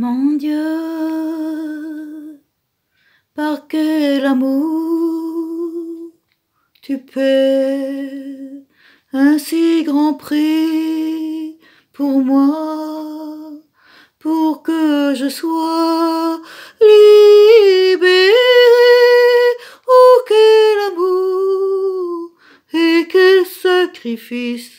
Mon Dieu, par quel amour tu paies un si grand prix pour moi, pour que je sois libéré. Oh, quel amour et quel sacrifice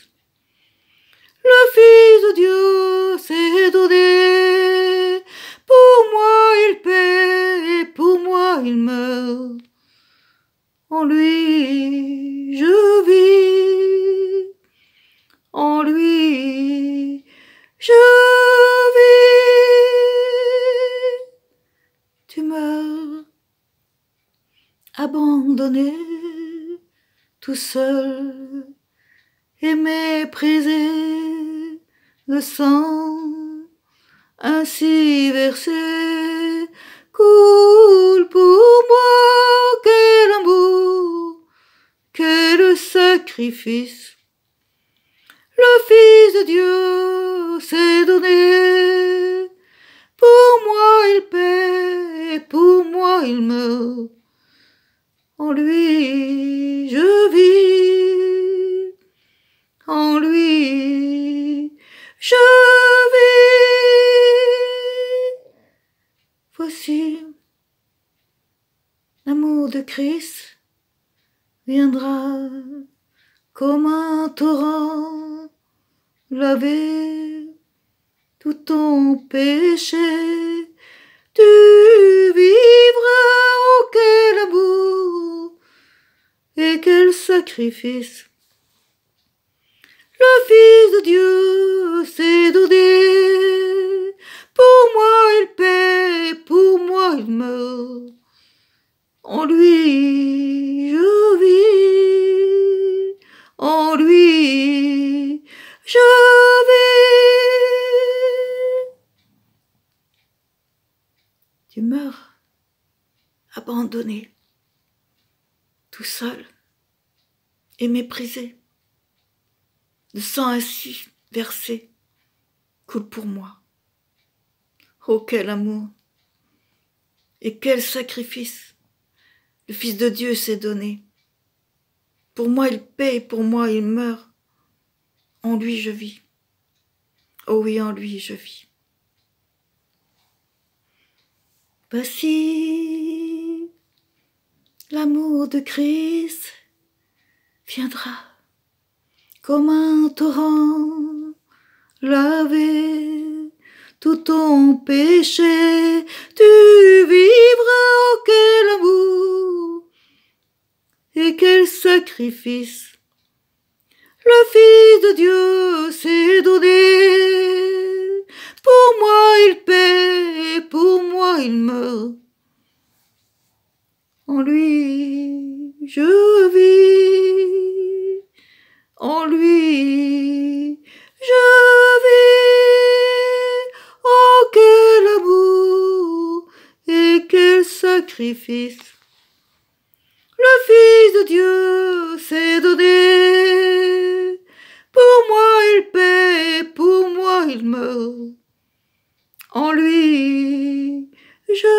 En lui, je vis. En lui, je vis. Tu meurs, abandonné, tout seul et méprisé, le sang ainsi versé. Le Fils de Dieu s'est donné. Pour moi il paie, et pour moi il meurt. En lui je vis. En lui je vis. Voici l'amour de Christ viendra comme un torrent laver tout ton péché. Tu vivras, oh quel et quel sacrifice. Le Fils de Dieu s'est donné Meurt, abandonné, tout seul et méprisé. Le sang ainsi versé coule pour moi. Oh, quel amour et quel sacrifice le Fils de Dieu s'est donné. Pour moi il paie, pour moi il meurt. En lui je vis. Oh oui, en lui je vis. Voici l'amour de Christ viendra comme un torrent laver tout ton péché, tu vivras, oh, quel amour et quel sacrifice. Le Fils de Dieu s'est donné je vis. En lui, je vis. en oh, quel amour et quel sacrifice. Le Fils de Dieu s'est donné. Pour moi il paie, pour moi il meurt. En lui, je